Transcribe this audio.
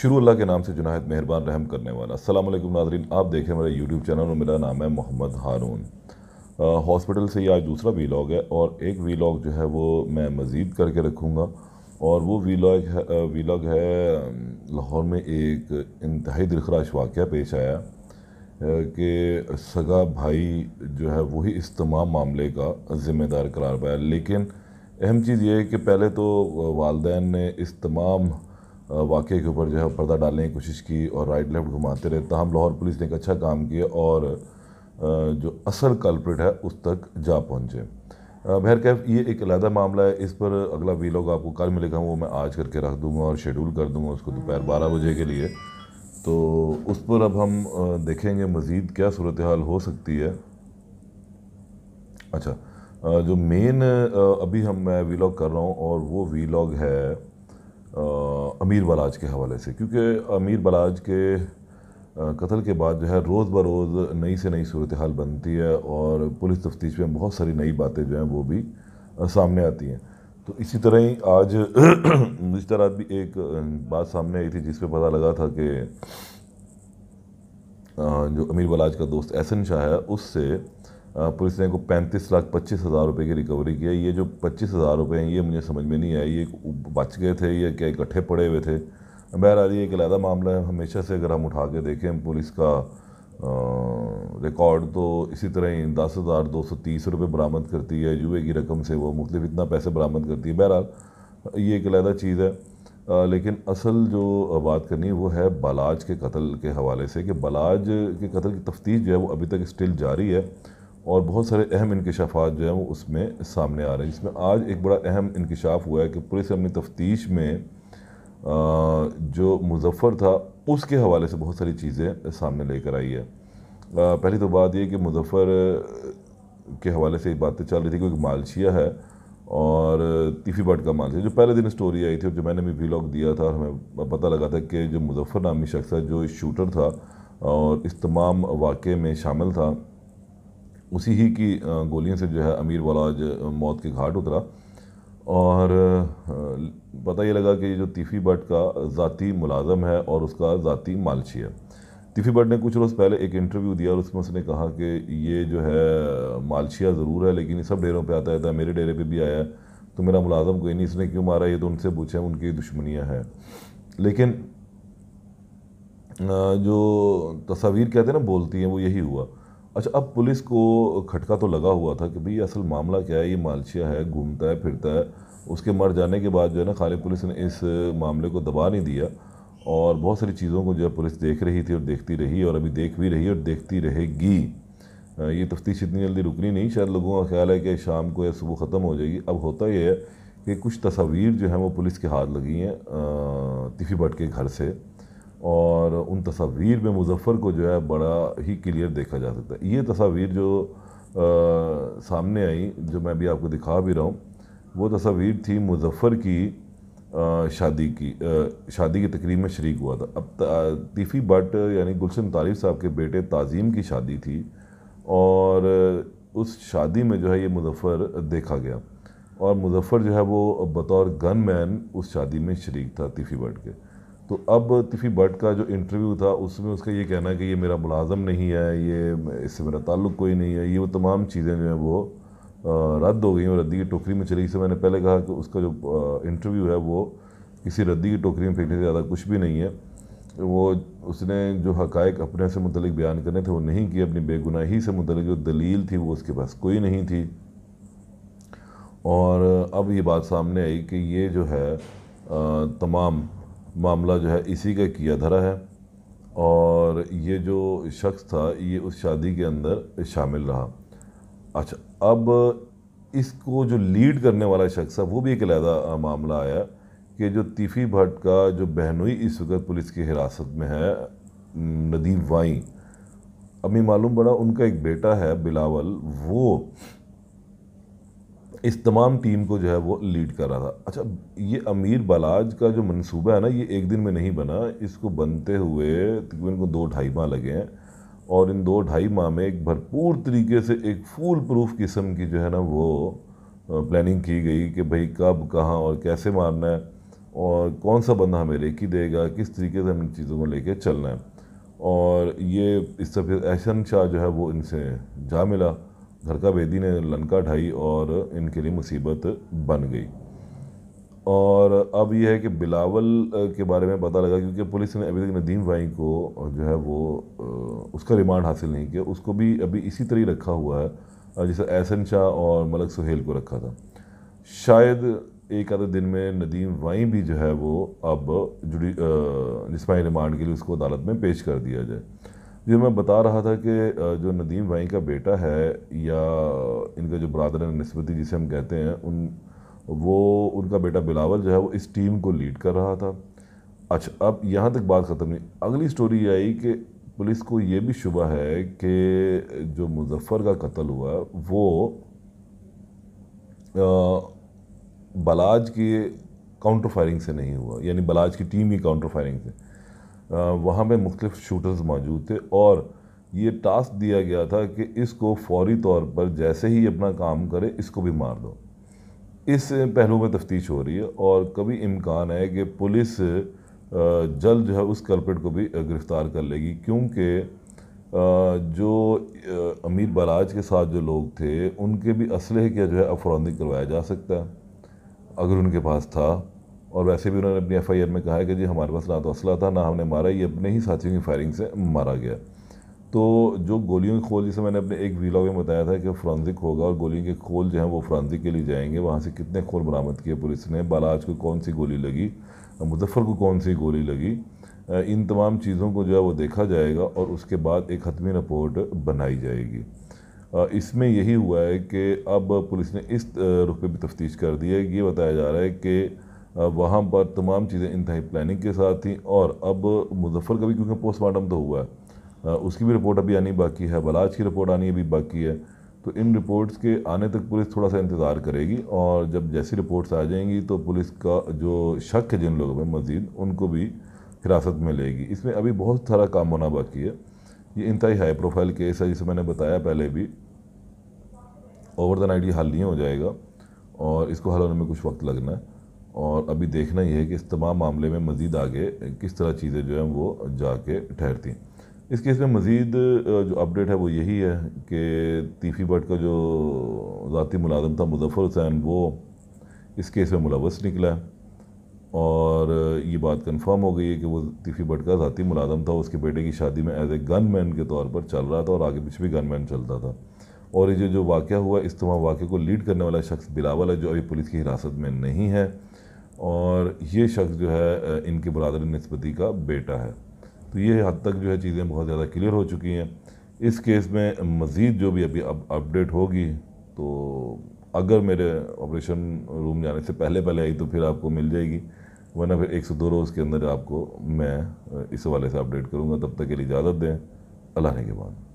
शुरू अल्लाह के नाम से जुनाहत मेहरबान रहम करने वाला अस्सलाम वालेकुम नाजरीन आप देख रहे हैं मेरा यूट्यूब चैनल और मेरा नाम है मोहम्मद हारून हॉस्पिटल से ये आज दूसरा वीलॉग है और एक वीलॉग जो है वो मैं मज़ीद करके रखूँगा और वो वीलॉग है वीलॉग है लाहौर में एक इंतहाई दिलखराश वाक़ पेश आया कि सगा भाई जो है वही इस तमाम मामले का ज़िम्मेदार करार पाया लेकिन अहम चीज़ ये है कि पहले तो वालदेन ने इस तमाम वाक़े के ऊपर जो है पर्दा डालने की कोशिश की और राइट लेफ्ट घुमाते रहे तहम लाहौर पुलिस ने एक अच्छा काम किया और जो असल कल्प्रेट है उस तक जा पहुँचे बहर कैफ ये एक अलहदा मामला है इस पर अगला वी लॉग आपको कल मिलेगा वो मैं आज करके रख दूँगा और शेड्यूल कर दूँगा उसको दोपहर बारह बजे के लिए तो उस पर अब हम देखेंगे मज़ीद क्या सूरत हाल हो सकती है अच्छा जो मेन अभी हम मैं लॉग कर रहा हूँ और वो लॉग है अमीर बलाज के हवाले से क्योंकि अमीर बलाज के कत्ल के बाद जो है रोज़ ब रोज़ नई से नई सूरत हाल बनती है और पुलिस तफ्तीश में बहुत सारी नई बातें जो हैं वो भी सामने आती हैं तो इसी तरह ही आज गुजतर रात भी एक बात सामने आई थी जिस पता लगा था कि जो अमीर बलाज का दोस्त एहसन शाह है उससे पुलिस ने को पैंतीस लाख पच्चीस हज़ार रुपये की रिकवरी की है ये जो पच्चीस हज़ार रुपये हैं ये मुझे समझ में नहीं आई ये बच गए थे या क्या इकट्ठे पड़े हुए थे बहरहाल ये एक अलहदा मामला है हमेशा से अगर हम उठा के देखें पुलिस का रिकॉर्ड तो इसी तरह ही दस हज़ार दो सौ तीस रुपये बरामद करती है जुए की रकम से वो मुख्तु इतना पैसे बरामद करती है बहरहाल ये एक अलहदा चीज़ है आ, लेकिन असल जो बात करनी है वो है बलाज के कत्ल के हवाले से कि बलाज के कत्ल की तफ्तीश जो है वो अभी तक स्टिल जारी है और बहुत सारे अहम इंकशाफात जो हैं वो उसमें सामने आ रहे हैं जिसमें आज एक बड़ा अहम इंकशाफ हुआ है कि पुलिस अपनी तफ्तीश में जो मुजफ़र था उसके हवाले से बहुत सारी चीज़ें सामने लेकर आई है पहली तो बात ये कि मुजफ़र के हवाले से बातें चल रही थी क्योंकि मालशिया है और तीफी बट का मालशिया जो पहले दिन स्टोरी आई थी और जो मैंने भी वीलॉग दिया था और हमें पता लगा था कि जो मुजफ़र नामी शख्स है जो शूटर था और इस तमाम वाक़े में शामिल था उसी ही की गोलियों से जो है अमीर वालाज मौत के घाट उतरा और पता ये लगा कि ये जो तीफ़ी भट्ट का ज़ाती मुलाजम है और उसका ज़ाती मालची है तिफी भट्ट ने कुछ रोज़ पहले एक इंटरव्यू दिया और उसमें उसने कहा कि ये जो है मालशिया ज़रूर है लेकिन सब डेरों पे आता रहता है तो मेरे डेरे पे भी आया है तो मेरा मुलाजम कोई नहीं इसने क्यों मारा ये तो उनसे पूछे उनकी दुश्मनियाँ हैं लेकिन जो तस्वीर कहते हैं ना बोलती हैं वो यही हुआ अच्छा अब पुलिस को खटका तो लगा हुआ था कि भाई असल मामला क्या है ये मालशिया है घूमता है फिरता है उसके मर जाने के बाद जो है ना खाली पुलिस ने इस मामले को दबा नहीं दिया और बहुत सारी चीज़ों को जो है पुलिस देख रही थी और देखती रही और अभी देख भी रही और देखती रहेगी ये तफ्तीश इतनी जल्दी रुकनी नहीं शायद लोगों का ख्याल है कि शाम को या सुबह ख़त्म हो जाएगी अब होता यह है कि कुछ तस्वीर जो है वो पुलिस के हाथ लगी हैं तिफी भट्ट के घर से और उन तस्वीर में मुजफ्फ़र को जो है बड़ा ही क्लियर देखा जा सकता है ये तस्वीर जो आ, सामने आई जो मैं अभी आपको दिखा भी रहा हूँ वो तस्वीर थी मुजफ्फ़र की आ, शादी की आ, शादी की तकरीब में शरीक हुआ था अब तीफ़ी भट्ट यानी गुलशन तारिफ साहब के बेटे ताज़ीम की शादी थी और उस शादी में जो है ये मुजफ्फ़र देखा गया और मुजफ्फ़र जो है वो बतौर गन मैन उस शादी में शरीक था तीफ़ी भट्ट के तो अब तिफ़ी भट्ट का जो इंटरव्यू था उसमें उसका ये कहना है कि ये मेरा मुलाजम नहीं है ये इससे मेरा ताल्लुक़ कोई नहीं है ये वो तमाम चीज़ें जो हैं वो रद्द हो गई और रद्दी की टोकरी में चली इसे मैंने पहले कहा कि उसका जो इंटरव्यू है वो किसी रद्दी की टोकरी में फेंकने से ज़्यादा कुछ भी नहीं है वो उसने जो हकायक अपने से मुतल बयान करने थे वो नहीं किए अपनी बेगुनाही से मुतलिक जो दलील थी वो उसके पास कोई नहीं थी और अब ये बात सामने आई कि ये जो है तमाम मामला जो है इसी का किया धरा है और ये जो शख्स था ये उस शादी के अंदर शामिल रहा अच्छा अब इसको जो लीड करने वाला शख्स है वो भी एक अलहदा मामला आया कि जो तीफ़ी भट्ट का जो बहनोई इस वक्त पुलिस की हिरासत में है नदीम वाई अभी मालूम पड़ा उनका एक बेटा है बिलावल वो इस तमाम टीम को जो है वो लीड कर रहा था अच्छा ये अमीर बलाज का जो मनसूबा है ना ये एक दिन में नहीं बना इसको बनते हुए तकरीबन को दो ढाई माह लगे हैं और इन दो ढाई माह में एक भरपूर तरीके से एक फूल प्रूफ किस्म की जो है ना वो प्लानिंग की गई कि भाई कब कहाँ और कैसे मारना है और कौन सा बंदा हमें रेकी देगा किस तरीके से हम इन चीज़ों को लेके चलना है और ये इससे फिर एहसन शाह जो है वो इनसे जा मिला घर का बेदी ने लनका ढाई और इनके लिए मुसीबत बन गई और अब यह है कि बिलावल के बारे में पता लगा क्योंकि पुलिस ने अभी तक नदीम भाई को जो है वो उसका रिमांड हासिल नहीं किया उसको भी अभी इसी तरह रखा हुआ है जैसे एहसन शाह और मलक सुहेल को रखा था शायद एक आधे दिन में नदीम वाई भी जो है वो अब जुडी जिसमाही रिमांड के लिए उसको अदालत में पेश कर दिया जाए जी मैं बता रहा था कि जो नदीम भाई का बेटा है या इनका जो बरदर नस्बति जिसे हम कहते हैं उन वो उनका बेटा बिलावल जो है वो इस टीम को लीड कर रहा था अच्छा अब यहाँ तक बात ख़त्म नहीं अगली स्टोरी ये आई कि पुलिस को ये भी शुबा है कि जो मुजफ्फ़र का कत्ल हुआ वो बलाज की काउंटर फायरिंग से नहीं हुआ यानी बलाज की टीम की काउंटर फायरिंग से वहाँ पे मुख्तफ शूटर्स मौजूद थे और ये टास्क दिया गया था कि इसको फौरी तौर पर जैसे ही अपना काम करे इसको भी मार दो इस पहलू में तफ्तीश हो रही है और कभी इम्कान है कि पुलिस जल्द जो है उस कल्पेट को भी गिरफ़्तार कर लेगी क्योंकि जो अमीर बराज के साथ जो लोग थे उनके भी असलहे क्या जो है अफरौंदी करवाया जा सकता है अगर उनके पास था और वैसे भी उन्होंने अपनी एफ आई आर में कहा है कि जी हमारे पास ना तो असला था ना हमने मारा ये अपने ही साथियों की फायरिंग से मारा गया तो जो गोलियों की खोल जैसे मैंने अपने एक वीलॉग में बताया था कि फ्रांजिक होगा और गोलियों के खोल जो है वो फ्रांसिक के लिए जाएंगे वहाँ से कितने खोल बरामद किए पुलिस ने बालाज को कौन सी गोली लगी मुजफ्फ़र को कौन सी गोली लगी इन तमाम चीज़ों को जो है वो देखा जाएगा और उसके बाद एक हतमी रिपोर्ट बनाई जाएगी इसमें यही हुआ है कि अब पुलिस ने इस रुख पर भी तफ्तीश कर दी है ये बताया जा रहा है कि वहाँ पर तमाम चीज़ें इंतहाई प्लानिंग के साथ थी और अब मुजफ्फ़र का भी क्योंकि पोस्टमार्टम तो हुआ है उसकी भी रिपोर्ट अभी आनी बाकी है बलाज की रिपोर्ट आनी अभी बाकी है तो इन रिपोर्ट्स के आने तक पुलिस थोड़ा सा इंतज़ार करेगी और जब जैसी रिपोर्ट्स आ जाएंगी तो पुलिस का जो शक है जिन लोगों में मज़ीद उनको भी हिरासत में लेगी इसमें अभी बहुत सारा काम होना बाकी है ये इंतहाई हाई प्रोफाइल केस है जिसे मैंने बताया पहले भी ओवर द नाइट ये हल नहीं हो जाएगा और इसको हल होने में कुछ वक्त लगना है और अभी देखना ही है कि इस तमाम मामले में मज़ीद आगे किस तरह चीज़ें जो हैं वो जाके ठहरती हैं इस केस में मज़ीद जो अपडेट है वो यही है कि तीफी भट्ट का जो ज़ाती मुलाजम था मुजफ़र हुसैन वो इस केस में मुलवस निकला है और ये बात कन्फर्म हो गई है कि वो तीफी भट्ट का ज़ाती मुलाजम था उसके बेटे की शादी में एज ए गन मैन के तौर पर चल रहा था और आगे पीछे भी गन मैन चलता था और ये जो जो वाक़ हुआ इस तमाम वाक़े को लीड करने वाला शख्स बिलावल है जो अभी पुलिस की हिरासत में नहीं है और ये शख्स जो है इनके बरदर नस्बती का बेटा है तो ये हद तक जो है चीज़ें बहुत ज़्यादा क्लियर हो चुकी हैं इस केस में मज़ीद जो भी अभी अपडेट होगी तो अगर मेरे ऑपरेशन रूम जाने से पहले पहले आई तो फिर आपको मिल जाएगी वरना फिर एक से दो रोज़ के अंदर आपको मैं इस हवाले से अपडेट करूँगा तब तक के लिए इजाज़त दें अल्लाह के बाद